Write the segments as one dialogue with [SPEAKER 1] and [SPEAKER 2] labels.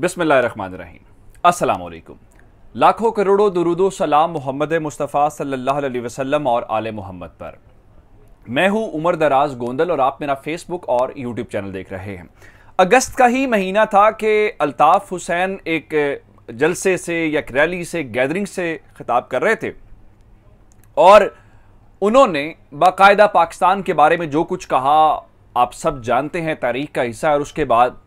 [SPEAKER 1] बिसमीम असलकुम लाखों करोड़ों दरुदो सलाम मोहम्मद मुस्तफ़ा सल्लल्लाहु अलैहि वसल्लम और आल मोहम्मद पर मैं हूँ उमर दराज गोंदल और आप मेरा फेसबुक और यूट्यूब चैनल देख रहे हैं अगस्त का ही महीना था कि अल्ताफ़ हुसैन एक जलसे से या एक रैली से गैदरिंग से खिताब कर रहे थे और उन्होंने बाकायदा पाकिस्तान के बारे में जो कुछ कहा आप सब जानते हैं तारीख का हिस्सा और उसके बाद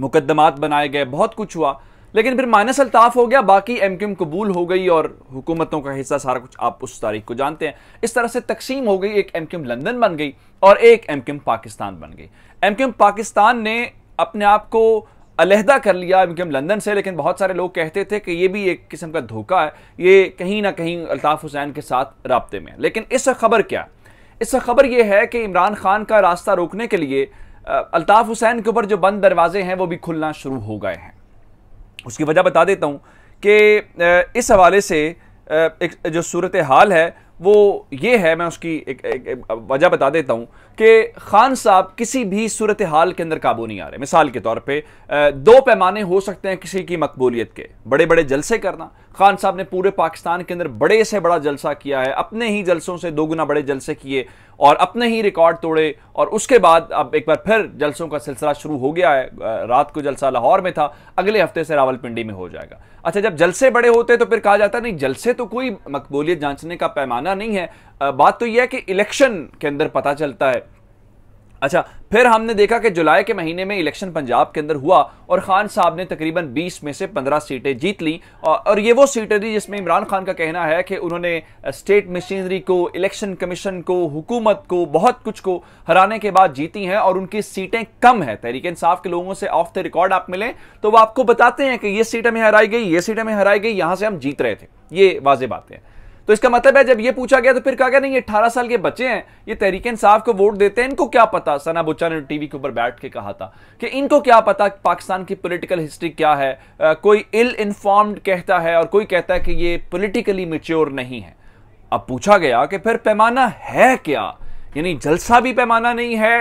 [SPEAKER 1] मुकदमात बनाए गए बहुत कुछ हुआ लेकिन फिर माइनस अल्ताफ हो गया बाकी एम क्यूम कबूल हो गई और हुकूमतों का हिस्सा सारा कुछ आप उस तारीख को जानते हैं इस तरह से तकसीम हो गई एक एम क्यूम लंदन बन गई और एक एम क्यूम पाकिस्तान बन गई एम क्यूम पाकिस्तान ने अपने आप को अलहदा कर लिया एम क्यूम लंदन से लेकिन बहुत सारे लोग कहते थे कि ये भी एक किस्म का धोखा है ये कहीं ना कहीं अल्ताफ़ हुसैन के साथ रबते में लेकिन इस खबर क्या इस खबर यह है कि इमरान खान का रास्ता रोकने के लिए अल्ताफ़ हुसैन के ऊपर जो बंद दरवाजे हैं वो भी खुलना शुरू हो गए हैं उसकी वजह बता देता हूँ कि इस हवाले से एक जो सूरत हाल है वो ये है मैं उसकी एक, एक, एक वजह बता देता हूँ कि खान साहब किसी भी सूरत हाल के अंदर काबू नहीं आ रहे मिसाल के तौर पे दो पैमाने हो सकते हैं किसी की मकबूलियत के बड़े बड़े जलसे करना खान साहब ने पूरे पाकिस्तान के अंदर बड़े से बड़ा जलसा किया है अपने ही जलसों से दोगुना बड़े जलसे किए और अपने ही रिकॉर्ड तोड़े और उसके बाद अब एक बार फिर जलसों का सिलसिला शुरू हो गया है रात को जलसा लाहौर में था अगले हफ्ते से रावलपिंडी में हो जाएगा अच्छा जब जलसे बड़े होते हैं तो फिर कहा जाता नहीं जलसे तो कोई मकबूलियत जांचने का पैमाना नहीं है बात तो यह है कि इलेक्शन के अंदर पता चलता है अच्छा फिर हमने देखा कि जुलाई के महीने में इलेक्शन पंजाब के अंदर हुआ और खान साहब ने तकरीबन 20 में से 15 सीटें जीत ली और ये वो सीटें थी जिसमें इमरान खान का कहना है कि उन्होंने स्टेट मशीनरी को इलेक्शन कमीशन को हुकूमत को बहुत कुछ को हराने के बाद जीती हैं और उनकी सीटें कम है तहरीक इंसाफ के लोगों से ऑफ द रिकॉर्ड आप मिले तो वो आपको बताते हैं कि ये सीटें हमें हराई गई ये सीटें हमें हराई गई यहाँ से हम जीत रहे थे ये वाजे बातें हैं तो इसका मतलब है जब ये पूछा गया तो फिर कहा गया नहीं अठारह साल के बच्चे हैं ये तहरीक इंसाफ को वोट देते हैं इनको क्या पता सना बुच्चा ने टीवी के ऊपर बैठ के कहा था कि इनको क्या पता पाकिस्तान की पोलिटिकल हिस्ट्री क्या है आ, कोई इल इन्फॉर्म्ड कहता है और कोई कहता है कि ये पोलिटिकली मेच्योर नहीं है अब पूछा गया कि फिर पैमाना है क्या यानी जलसा भी पैमाना नहीं है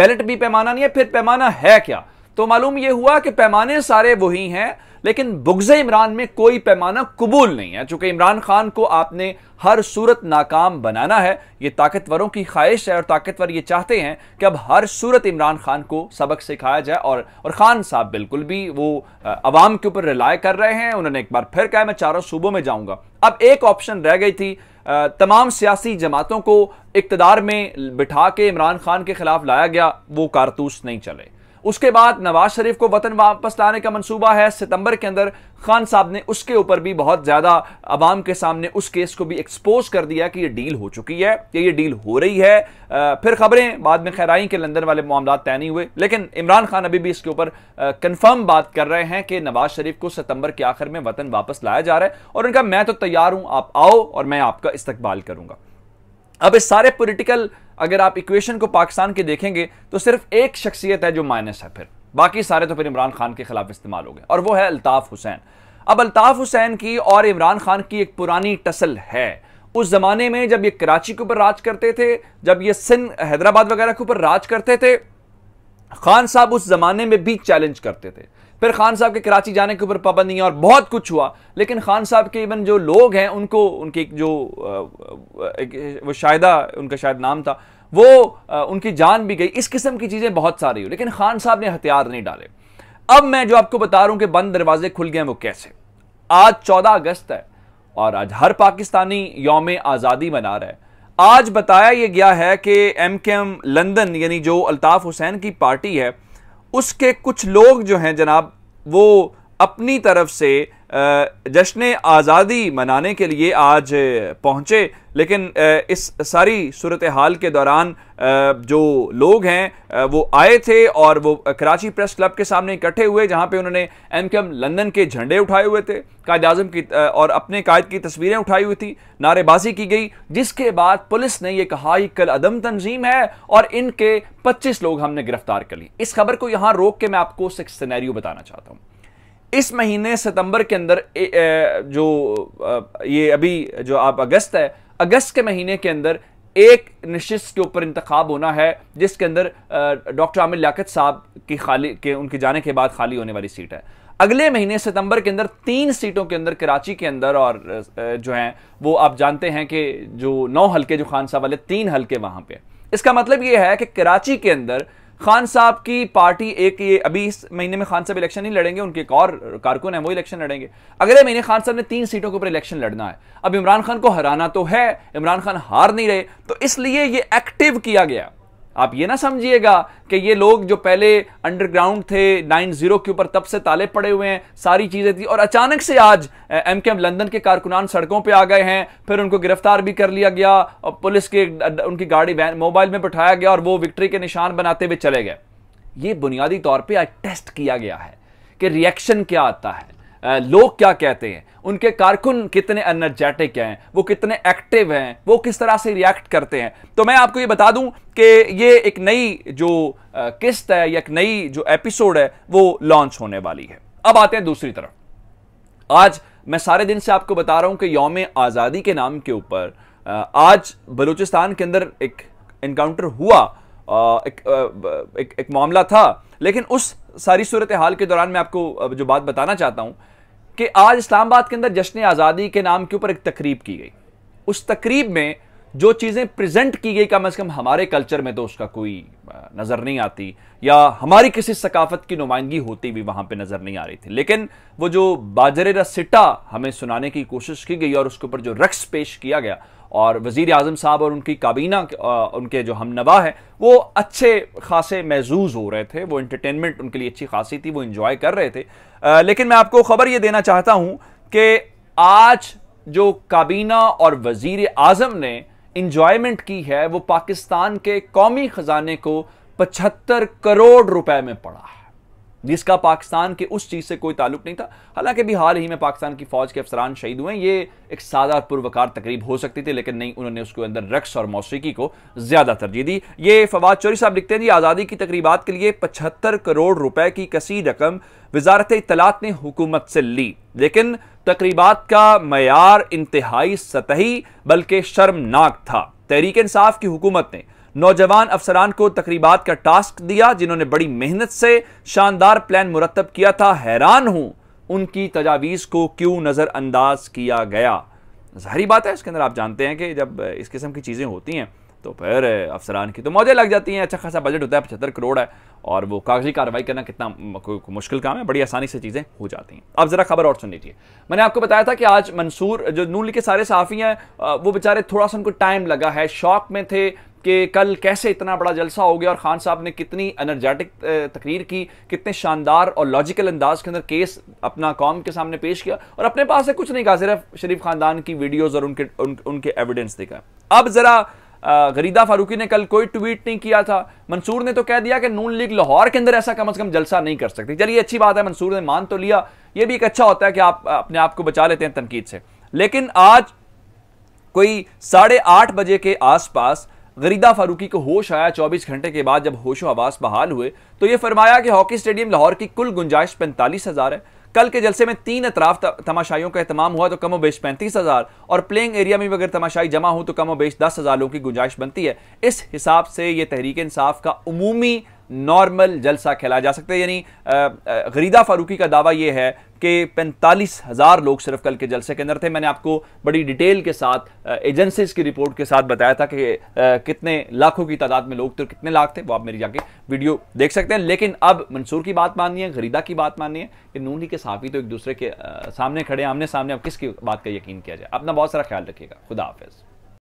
[SPEAKER 1] बैलेट भी पैमाना नहीं है फिर पैमाना है क्या तो मालूम यह हुआ कि पैमाने सारे वही हैं लेकिन बुगज इमरान में कोई पैमाना कबूल नहीं है चूंकि इमरान खान को आपने हर सूरत नाकाम बनाना है ये ताकतवरों की ख्वाहिश है और ताकतवर ये चाहते हैं कि अब हर सूरत इमरान खान को सबक सिखाया जाए और और खान साहब बिल्कुल भी वो आवाम के ऊपर रिलाय कर रहे हैं उन्होंने एक बार फिर कहा मैं चारों सूबों में जाऊंगा अब एक ऑप्शन रह गई थी तमाम सियासी जमातों को इकतदार में बिठा के इमरान खान के खिलाफ लाया गया वो कारतूस नहीं चले उसके बाद नवाज शरीफ को वतन वापस लाने का मंसूबा है सितंबर के अंदर खान साहब ने उसके ऊपर भी बहुत ज़्यादा आवाम के सामने उस केस को भी एक्सपोज कर दिया कि ये डील हो चुकी है कि ये डील हो रही है आ, फिर खबरें बाद में खैर आई कि लंदन वाले मामला तय नहीं हुए लेकिन इमरान खान अभी भी इसके ऊपर कन्फर्म बात कर रहे हैं कि नवाज शरीफ को सितंबर के आखिर में वतन वापस लाया जा रहा है और उनका मैं तो तैयार हूं आप आओ और मैं आपका इस्तेबाल करूंगा अब इस सारे पॉलिटिकल अगर आप इक्वेशन को पाकिस्तान के देखेंगे तो सिर्फ एक शख्सियत है जो माइनस है फिर बाकी सारे तो फिर इमरान खान के खिलाफ इस्तेमाल हो गए और वो है अल्ताफ़ हुसैन अब अल्ताफ़ हुसैन की और इमरान खान की एक पुरानी टसल है उस ज़माने में जब ये कराची के ऊपर राज करते थे जब ये सिंध हैदराबाद वगैरह के ऊपर राज करते थे खान साहब उस ज़माने में भी चैलेंज करते थे फिर खान साहब के कराची जाने के ऊपर पाबंदी और बहुत कुछ हुआ लेकिन खान साहब के इवन जो लोग हैं उनको उनकी जो वो शायदा उनका शायद नाम था वो उनकी जान भी गई इस किस्म की चीज़ें बहुत सारी हुई लेकिन खान साहब ने हथियार नहीं डाले अब मैं जो आपको बता रहा हूं कि बंद दरवाजे खुल गए हैं वो कैसे आज चौदह अगस्त है और आज हर पाकिस्तानी योम आज़ादी मना रहा है आज बताया यह गया है कि एम के एम लंदन यानी जो अल्ताफ़ हुसैन की पार्टी है उसके कुछ लोग जो हैं जनाब वो अपनी तरफ से जश्न आज़ादी मनाने के लिए आज पहुँचे लेकिन इस सारी सूरत हाल के दौरान जो लोग हैं वो आए थे और वो कराची प्रेस क्लब के सामने इकट्ठे हुए जहाँ पे उन्होंने एम के एम लंदन के झंडे उठाए हुए थे कायद अजम की और अपने कायद की तस्वीरें उठाई हुई थी नारेबाजी की गई जिसके बाद पुलिस ने यह कहा कि कल अदम तंजीम है और इनके पच्चीस लोग हमने गिरफ्तार कर लिए इस खबर को यहाँ रोक के मैं आपको सिक्स सिनेरियो बताना चाहता हूँ इस महीने सितंबर के अंदर जो ये अभी जो आप अगस्त है अगस्त के महीने के अंदर एक निश्चित के ऊपर इंतखब होना है जिसके अंदर डॉक्टर आमिर लियात साहब की खाली के उनके जाने के बाद खाली होने वाली सीट है अगले महीने सितंबर के अंदर तीन सीटों के अंदर कराची के अंदर और जो है वो आप जानते हैं कि जो नौ हल्के जो खान साहब वाले तीन हल्के वहां पे इसका मतलब यह है कि कराची के अंदर खान साहब की पार्टी एक ये अभी इस महीने में खान साहब इलेक्शन नहीं लड़ेंगे उनके एक और कारकुन है वो इलेक्शन लड़ेंगे अगले महीने खान साहब ने तीन सीटों के ऊपर इलेक्शन लड़ना है अब इमरान खान को हराना तो है इमरान खान हार नहीं रहे तो इसलिए ये एक्टिव किया गया आप ये ना समझिएगा कि ये लोग जो पहले अंडरग्राउंड थे नाइन जीरो के ऊपर तब से ताले पड़े हुए हैं सारी चीज़ें थी और अचानक से आज एम के एम लंदन के कारकुनान सड़कों पे आ गए हैं फिर उनको गिरफ्तार भी कर लिया गया और पुलिस के उनकी गाड़ी मोबाइल में बैठाया गया और वो विक्ट्री के निशान बनाते हुए चले गए ये बुनियादी तौर पर आज टेस्ट किया गया है कि रिएक्शन क्या आता है लोग क्या कहते हैं उनके कारकुन कितने एनर्जेटिक हैं वो कितने एक्टिव हैं वो किस तरह से रिएक्ट करते हैं तो मैं आपको ये बता दूं कि ये एक नई जो किस्त है या एक नई जो एपिसोड है वो लॉन्च होने वाली है अब आते हैं दूसरी तरफ आज मैं सारे दिन से आपको बता रहा हूं कि योम आज़ादी के नाम के ऊपर आज बलूचिस्तान के अंदर एक इनकाउंटर हुआ एक, एक, एक, एक मामला था लेकिन उस सारी सूरत हाल के दौरान मैं आपको जो बात बताना चाहता हूँ कि आज इस्लामाबाद के अंदर जश्न आज़ादी के नाम के ऊपर एक तकरीब की गई उस तकरीब में जो चीज़ें प्रेजेंट की गई कम अज़ कम हमारे कल्चर में तो उसका कोई नज़र नहीं आती या हमारी किसी सकाफत की नुमाइंदगी होती भी वहाँ पे नज़र नहीं आ रही थी लेकिन वो जो बाजरे सिटा हमें सुनाने की कोशिश की गई और उसके ऊपर जो रक्स पेश किया गया और वज़ी अजम साहब और उनकी काबीना उनके जो हम नवा है वो अच्छे खासे महजूज़ हो रहे थे वो इंटरटेनमेंट उनके लिए अच्छी खासी थी वो इंजॉय कर रहे थे आ, लेकिन मैं आपको ख़बर ये देना चाहता हूँ कि आज जो काबीना और वज़ी अजम ने इंजॉयमेंट की है वो पाकिस्तान के कौमी खजाने को पचहत्तर करोड़ रुपए में पड़ा है जिसका पाकिस्तान के उस चीज़ से कोई ताल्लुक नहीं था हालांकि भी हाल ही में पाकिस्तान की फ़ौज के अफसरान शहीद हुए ये एक सादा पुरवकार तकरीब हो सकती थी लेकिन नहीं उन्होंने उसके अंदर रक्स और मौसीकी को ज़्यादा तरजीह दी ये फवाद चौरी साहब लिखते हैं जी आज़ादी की तकरीबात के लिए पचहत्तर करोड़ रुपए की कसी रकम वजारत इतलात ने हुकूमत से ली लेकिन तकरीबात का मैार इंतहाई सतही बल्कि शर्मनाक था तहरीक इंसाफ की हुकूमत ने नौजवान अफसरान को तकरीबात का टास्क दिया जिन्होंने बड़ी मेहनत से शानदार प्लान मुरतब किया था हैरान हूं उनकी तजावीज़ को क्यों नज़रअंदाज किया गया जहरी बात है इसके अंदर आप जानते हैं कि जब इस किस्म की चीज़ें होती हैं तो फिर अफसरान की तो मौजें लग जाती हैं अच्छा खासा बजट होता है पचहत्तर करोड़ है और वो कागजी कार्रवाई करना कितना मुश्किल काम है बड़ी आसानी से चीज़ें हो जाती हैं अब ज़रा खबर और सुन लीजिए मैंने आपको बताया था कि आज मंसूर जो नून के सारे साफ़ी हैं वो बेचारे थोड़ा सा उनको टाइम लगा है शौक में थे कि कल कैसे इतना बड़ा जलसा हो गया और खान साहब ने कितनी एनर्जेटिक तकरीर की कितने शानदार और लॉजिकल अंदाज के अंदर केस अपना कौम के सामने पेश किया और अपने पास से कुछ नहीं कहा सिर्फ शरीफ खानदान की वीडियोज़ और उनके उन, उनके एविडेंस दिखा अब ज़रा गरीदा फारूकी ने कल कोई ट्वीट नहीं किया था मंसूर ने तो कह दिया कि नून लीग लाहौर के अंदर ऐसा कम अज़ कम जलसा नहीं कर सकती चलिए अच्छी बात है मंसूर ने मान तो लिया ये भी एक अच्छा होता है कि आप अपने आप को बचा लेते हैं तनकीद से लेकिन आज कोई साढ़े आठ बजे के आसपास गरीदा फारूकी को होश आया 24 घंटे के बाद जब होशो आवास बहाल हुए तो ये फरमाया कि हॉकी स्टेडियम लाहौर की कुल गुंजाइश पैंतालीस हज़ार है कल के जलसे में तीन अतराफ तमाशाइयों का अहतमाम हुआ तो कमो बेश पैंतीस हज़ार और प्लेइंग एरिया में भी अगर तमाशाई जमा हो तो कमो बेश दस हज़ार लोगों की गुंजाइश बनती है इस हिसाब से ये तहरीक इंसाफ का अमूमी नॉर्मल जलसा खेला जा सकता है यानी गरीदा फारूकी का दावा यह है कि पैंतालीस हज़ार लोग सिर्फ कल के जलसे के अंदर थे मैंने आपको बड़ी डिटेल के साथ एजेंसीज uh, की रिपोर्ट के साथ बताया था कि uh, कितने लाखों की तादाद में लोग थे कितने लाख थे वो आप मेरी जाके वीडियो देख सकते हैं लेकिन अब मंसूर की बात माननी है गरीदा की बात माननी है कि नूनी के साफी तो एक दूसरे के uh, सामने खड़े आमने सामने अब किसकी बात का यकीन किया जाए अपना बहुत सारा ख्याल रखिएगा खुदा हाफिज़